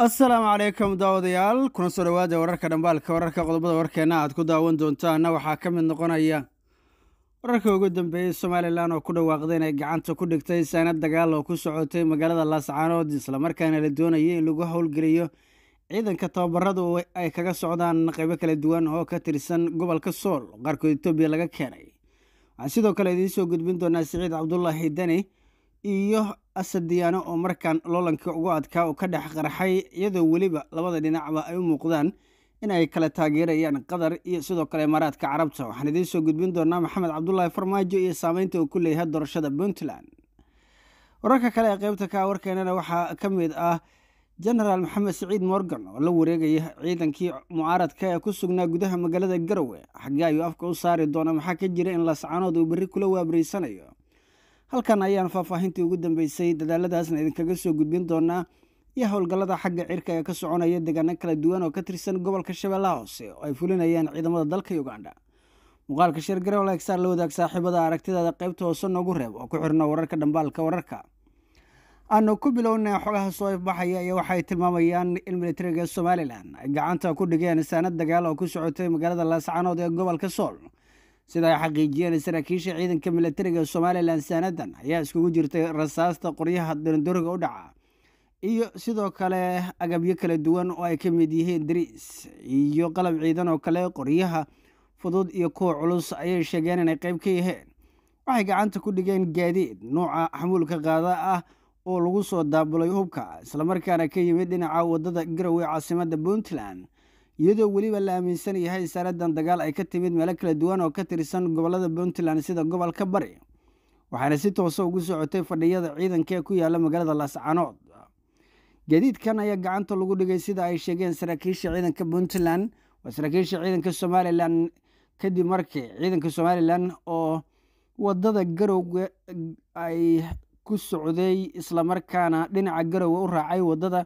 assalaamu calaykum daawadayaal kuna soo dhowaada wararka dhambaalka wararka qodobada warkeenna aad ku daawan doontaanna waxaa ka mid noqonaya wararka ugu dambeeyey somalilan oo ku dhawaaqday ay gacanta ku dhigtay saanad dagaal oo ku socotay magaalada laascaanood islamarkaana la doonayay in lagu howlgeliyo ciidanka tababaradu ay kaga socdaan qaybo kala duwan oo ka tirsan gobolka sool oo qaarkood etoobiya laga keenay waxaan sidoo kale idiin soo gudbin doonaa siciid cabdulaahi deni iyo asad diyaano oo markaan loolanka ugu adkaa uu ka dhex qarxay iyadoo weliba labada dhinacba ay u muuqdaan in ay kala taageerayaan qatar iyo sidoo kale imaaraadka carabta waxaan idiin soo gudbin doonaa maxamed cabdulaahi farmaajo iyo saameynta uu ku leeyahay doorashada puntland wararka kale ee qaybta ka ah warkeenana waxaa ka mid ah jenaraal maxamed saciid morgan oo la wareegaya ciidankii mucaaradka ee ku sugnaa gudaha magaalada garowe xagee ayuu afka u saari doona maxaa ka jira in lascanood uu berri kula waabriysanayo halkan ayaan faahfaahintii ugu dambeysay dadaaladaasna idinkaga soo gudbin doonaa iyo howlgallada xagga cirka ee ka soconaya deegaano kala duwan oo ka tirsan gobolka shabeellaha hoose oo ay fulinayaan ciidamada dalka uganda muuqaalka sheergarow lagsaa la wadaag saaxiibada aragtidaada qaybta hoose noogu reeb oo ku xirna wararka dhambaalka wararka aanu ku bilownay xogaha soo ifbaxaya iyo waxaay tilmaamayaan in militariga somalilan ay gacanta ku dhigeen saanad dagaal oo ku socotay magaalada laascanood ee gobolka sool sida ay xaqiijiyeen saraakiisha ciidanka milatariga somalilan saanadan ayaa iskugu jirtay rasaasta qoryaha darandoroga u dhaca iyo sidoo kale agabyo kala duwan oo ay ka mid yihiin dariis iyo qalab ciidan oo kale qoryaha fudud iyo kuwa culus ayay sheegeen inay qayb ka yaheen waxay gacanta ku dhigeen gaadiid nuuca xamuulka qaada ah oo lagu soo daabulay hubka islamarkaana ka yimid dhinaca waddada garowe caasimada puntland iyadoo weliba la aaminsan yahay isaaraddan dagaal ay ka timid meelo kala duwan oo ka tirsan gobollada puntland sida gobolka bari waxaana si toosa ah ugu socotay fadhiyada ciidanka ee ku yaalla magaalada lascanood gaadiidkan ayaa gacanta lagu dhigay sida ay sheegeen saraakiisha ciidanka puntland waa saraakiisha ciidanka somalilan kadib markii ciidanka somalilan oo wadada garowga ay ku socday isla markaana dhinaca garowa u raacay waddada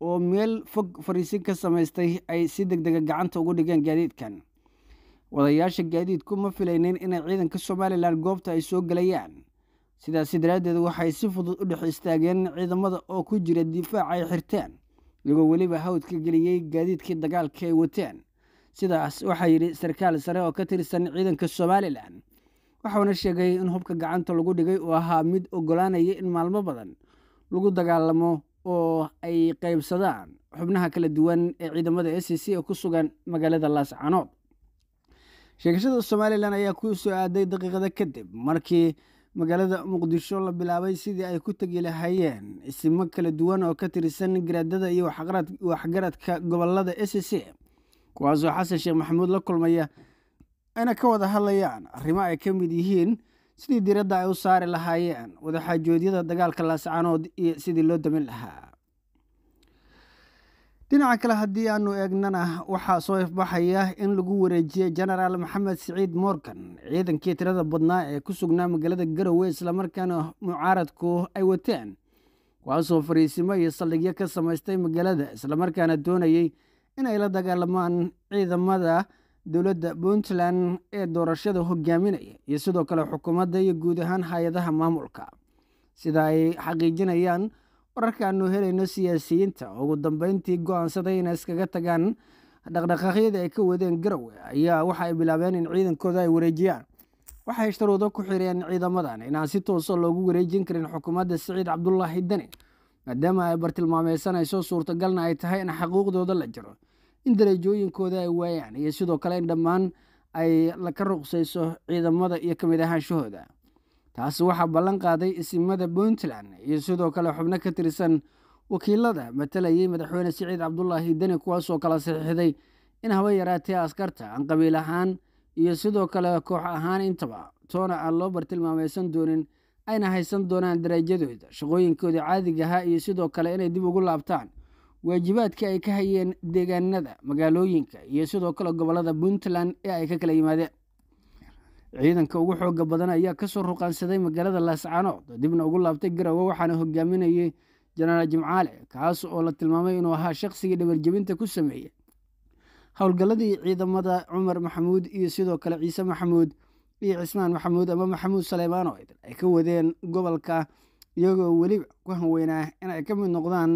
oo meel fog fariisin ka samaystay ay si deg dega gacanta ugu dhigeen gaadiidkan wadayaasha gaadiidku ma filaynin inay ciidanka somalilan goobta ay soo gelayaan sidaasi daraaddeed waxay si fudud u dhex istaageen ciidamada oo ku jira difaac ay xirteen iyagoo weliba hawdka geliyey gaadiidkii dagaalka ay wateen sidaas waxaa yidhi sarkaal sare oo ka tirsan ciidanka somalilan waxauna sheegay in hubka gacanta lagu dhigay uu ahaa mid ogolaanaya in maalmo badan lagu dagaalamo oo ay qaybsadaan xubnaha kala duwan ee ciidamada s e c oo ku sugan magaalada laascanood sheegashada somalilan ayaa ku soo aaday daqiiqada kadib markii magaalada muqdisho la bilaabay sidii ay ku tegi lahaayeen isimo kala duwan oo ka tirsan garaadada iyo waxgaradka gobolada s e c kuwaasoo xasan sheekh maxamuud la kulmaya ayna ka wada hadlayaan arrimo ay ka mid yihiin sidii diiradda ay u saari lahaayeen wadaxaajoodyada dagaalka laascanood iyo sidii loo damin lahaa dhinaca kale haddii aanu eegnana waxaa soo ifbaxaya in lagu wareejiyey genaraal maxamed siciid morgan ciidankii tirada badnaa ee ku sugnaa magaalada garowe islamarkaana mucaaradku ay wateen kuwaasoo fariisimo iyo saldhigyo ka samaystay magaalada islamarkaana doonayey inay la dagaalamaan ciidamada dowladda puntland ee doorashada hogaaminaya iyo sidoo kale xukuumadda iyo guud ahaan hay-adaha maamulka sida ay xaqiijinayaan wararkaanu helayno siyaasiyiinta ugu dambeyntii go-aansaday inay iskaga tagaan dhaqdhaqaaqyada ay ka wadeen garowe ayaa waxa ay bilaabeen in ciidankooda ay wareejiyaan waxay sharuudo ku xireen ciidamadan inaan si toosa ah loogu wareejin karin xukuumadda siciid cabdulaahi deni maadaama ay bartilmaameysanaysoo suurtagalna ay tahay in xaquuqdooda la jiro in darajooyinkooda ay waayaan iyo sidoo kale in dhammaan ay ka ruqsayso ciidamada iyo kamid ahaanshahooda taasi waxaa ballan qaaday isimada puntland iyo sidoo kale xubno ka tirsan wakiilada matalayay madaxweyne siciid cabdulaahi deni kuwaasoo kala saxiixday in haba yaraatee askarta aan qabiil ahaan iyo sidoo kale koox ahaan intaba toona aan loo bartilmaamaysan doonin ayna haysan doonaan darajadooda shaqooyinkoodii caadiga ahaa iyo sidoo kale inay dib ugu laabtaan waajibaadka ay ka hayeen deegaanada magaalooyinka iyo sidoo kale gobolada puntland ee ay ka kala yimaadeen ciidanka ugu xooga badan ayaa kasoo ruqaansaday magaalada laascanood dibna ugu laabtay garowe waxaana hogaaminayay janaal jimcaale kaas oo la tilmaamay inuu ahaa shaqsigii dhabarjebinta ku sameeyey howlgalladii ciidamada cumar maxamuud iyo sidoo kale ciise maxamuud iyo cismaan maxamuud ama maxamuud saleymaano ay ka wadeen gobolka iyagoo weliba ku hanweynaa inay ka mid noqdaan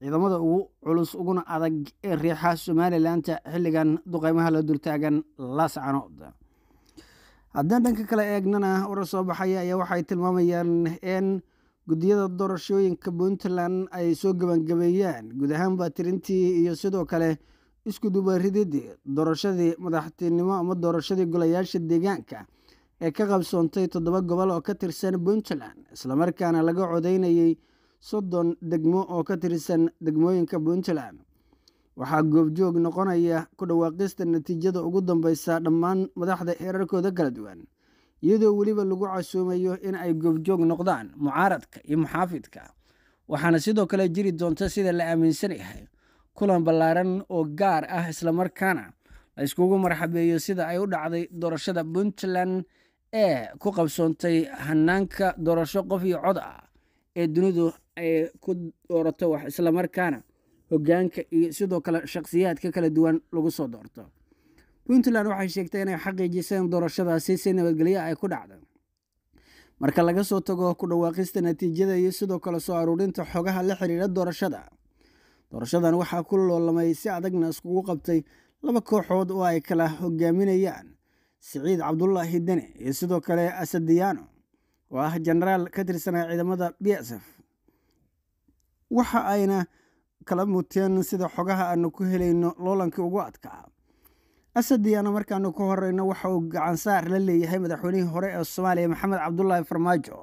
ciidamada ugu culus uguna adag ee riixa somalilanka xilligan duqeymaha la dultaagan la haddaan dhanka kale eegnana warar soo baxaya ayaa waxay tilmaamayaan in guddiyada doorashooyinka puntland ay soo gabangabeeyaan guud ahaanba tirintii iyo sidoo kale isku iskudubarididii doorashadii madaxtinimo ama doorashadii golayaasha deegaanka ee ka qabsoontay toddoba gobol oo ka tirsan puntland islamarkaana laga codeynayay soddon degmo oo ka tirsan degmooyinka puntland waxaa goobjoog noqonaya ku dhawaaqista natiijada ugu dambeysa dhammaan madaxda heerarkooda kala duwan iyadoo weliba lagu casuumayo in ay goobjoog noqdaan mucaaradka iyo muxaafidka waxaana sidoo kale jiri doonta sida la aaminsan yahay kulan ballaaran oo gaar ah islamarkaana la iskugu marxabeeyo sida ay u dhacday doorashada puntland ee ku qabsoontay hanaanka doorasho qof iyo cod ah ee dunidu ay ku doorato wax islamarkaana hogaanka iyo sidoo kale shakhsiyaadka kala duwan lagu soo doorto puntland waxay sheegtay inay xaqiijiseen doorashadaasi si nabadgelyo ay ku dhacda marka laga soo tago ku dhawaaqista natiijada iyo sidoo kale soo aruurinta xogaha la xiriira doorashada doorashadan waxaa ku loolamay si adagna iskugu qabtay laba kooxood oo ay kala hogaaminayaan siciid cabdulaahi dene iyo sidoo kale asadiyaano oo ah jenaraal ka tirsanaa ciidamada b s f waxa ayna kala muteen sida xogaha aanu ku helayno loolankii ugu adkaa asadiana markaanu ka horeyno waxa uu gacansaar la leeyahay madaxweynihii hore ee soomaaliya maxamed cabdulaahi farmaajo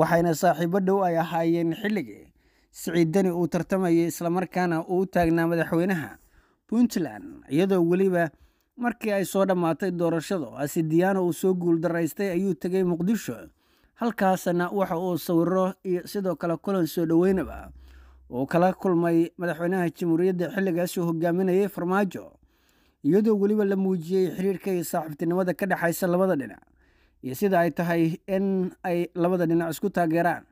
waxayna saaxiibo dhow ay ahaayeen xilligii siciid deni uu tartamayay islamarkaana uu u taagnaa madaxweynaha puntland iyadoo weliba markii ay soo dhammaatay doorashadu asidiyaana uu soo guuldaraystay ayuu tegay muqdisho halkaasna waxa uu sawiro iyo sidoo kale kulan soo dhoweynaba uu kala kulmay madaxweynaha jamhuuriyadda xilligaasuu hogaaminayay farmaajo iyadoo weliba la muujiyey xiriirka iyo saaxiibtinimada ka dhexaysa labada dhinac iyo sida ay tahay in ay labada dhinac isku taageeraan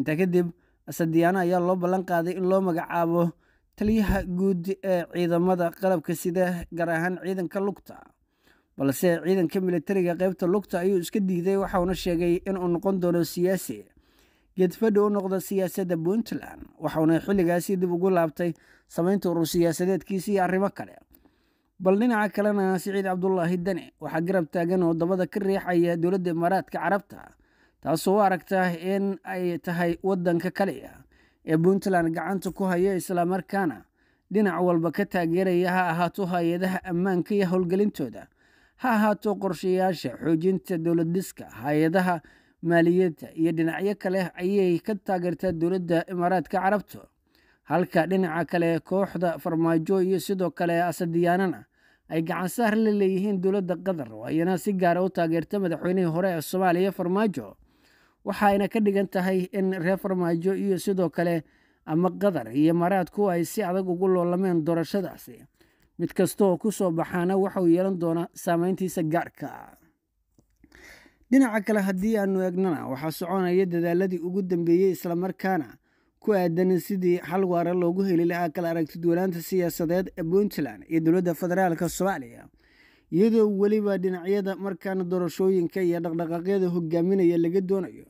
intaa kadib asadiyaano ayaa loo ballan qaaday in loo magacaabo taliyaha guud ee ciidamada qalabka sida gaar ahaan ciidanka lugta balse ciidanka militariga qaybta lugta ayuu iska diiday waxauna sheegay inuu noqon doono siyaasi geedfadhi u noqda siyaasadda puntland waxauna xilligaasi dib ugu laabtay samaynta urur siyaasadeedkiisa iyo arrimo kale bal dhinaca kalena siciid cabdulaahi dane waxaa garab taagan oo dabada ka riixaya dowladda imaaraadka carabta taasoo u aragta in ay tahay waddanka kaliya ee puntland gacanta ku haya islamarkaana dhinac walba ka taageeraya ha ahaato hay-adaha ammaanka iyo howlgelintooda ha ahaato qorshayaasha xoojinta dowladdiska hay-adaha maaliyadda iyo dhinacyo kale ayay ka taageertaa dowladda imaaraadka carabta halka dhinaca kale kooxda farmaajo iyo sidoo kale asadiyaanana ay gacan saar la leeyihiin dowladda qatar oo ayana si gaara ah u taageerta madaxweynihii hore ee soomaaliya farmaajo waxaayna ka dhigan tahay in reer farmaajo iyo sidoo kale ama qatar iyo imaaraadku ay si adag ugu loolameen doorashadaasi mid kasta oo ku soo baxaana waxa yeelan doonaa saameyntiisa gaarka dhinaca kale haddii aanu eegnana waxaa soconaya dadaaladii ugu dambeeyey islamarkaana ku aadanin sidii xal waara loogu heli lahaa kala aragtidwanaanta siyaasadeed ee puntland iyo dowladda federaalka soomaaliya iyadoo weliba dhinacyada markaana doorashooyinka iyo dhaqdhaqaaqyada hogaaminaya laga doonayo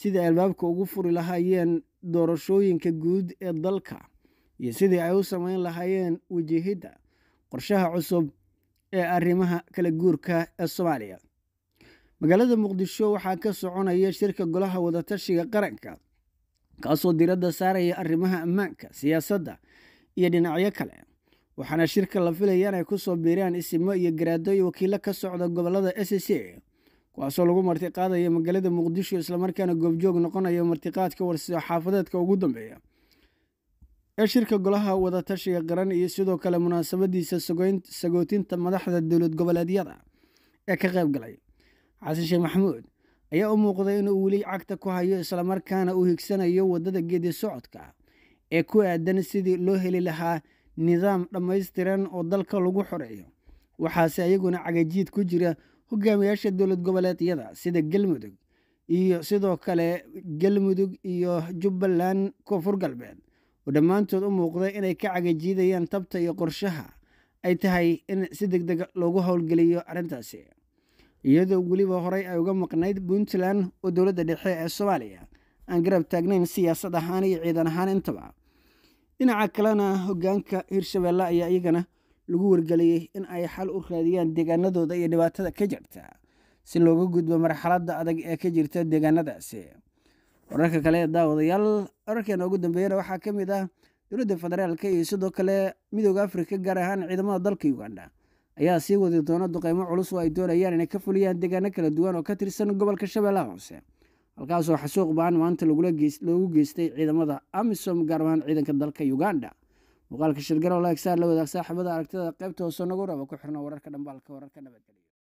sidai albaabka ugu furi lahaayeen doorashooyinka guud ee dalka iyo sidii ay u samayn lahaayeen wajihidda qorshaha cusub ee arrimaha kala guurka ee soomaaliya magaalada muqdisho waxaa ka soconaya shirka golaha wadatashiga qaranka kaasoo diradda saaraya arrimaha ammaanka siyaasadda iyo dhinacyo kale waxaana shirka la filaya inay ku soo biiraan isimo iyo garaado iyo wakiilo ka socda gobolada s c kuwaasoo lagu martiqaadaya magaalada muqdisho islamarkaana goobjoog noqonaya martiqaadka war xaafadeedka ugu dambeeya ee shirka golaha wada tashiga qaran iyo sidoo kale munaasabadiisa sagootinta madaxda dowlad goboleedyada ee ka qayb galay xasan sheekh maxamuud ayaa u muuqday inuu weli cagta ku hayo islamarkaana uu higsanayo waddada geedi socodka ee ku aadan sidii loo heli lahaa nidaam dhammaystiran oo dalka lagu xoreeyo waxaase ayaguna cagajiid ku jira hogaamiyaasha dowlad goboleedyada sida galmudug iyo sidoo kale galmudug iyo jubbaland koonfur galbeed oo dhammaantood u muuqday inay ka cagajiidayaan tabta iyo qorshaha ay tahay in si deg deg ah loogu howlgeliyo arrintaasi iyadoo weliba horey ay uga maqnayd puntland oo dowladda dhexe ee soomaaliya aan garab taagnayn siyaasad ahaan iyo ciidan ahaan intaba dhinaca kalena hoggaanka hirshabeelle ayaa iyagana lagu wargeliyey in ay xal u raadiyaan deegaanadooda iyo dhibaatada ka jirta si looga gudbo marxaladda adag ee ka jirta deegaanadaasi wararka kale daawadayaal wararkeena ugu dambeeyana waxaa ka mid ah dowladda federaalka iyo sidoo kale midooda afrika gaar ahaan ciidamada dalka uganda ayaa sii wadi doona duqeymo culus oo ay doonayaan inay ka fuliyaan deegaano kala duwan oo ka tirsan gobolka shabeellaha hoose halkaasoo xasuuq ba-an maanta loogu geystay ciidamada amisom gaar ahaan ciidanka dalka uganda muuqaalka shirgarow laegsaa la wadaag saaxiibada aragtida qaybta hoose nagu raba ku xirno wararka dhambaalka wararka nabadgelya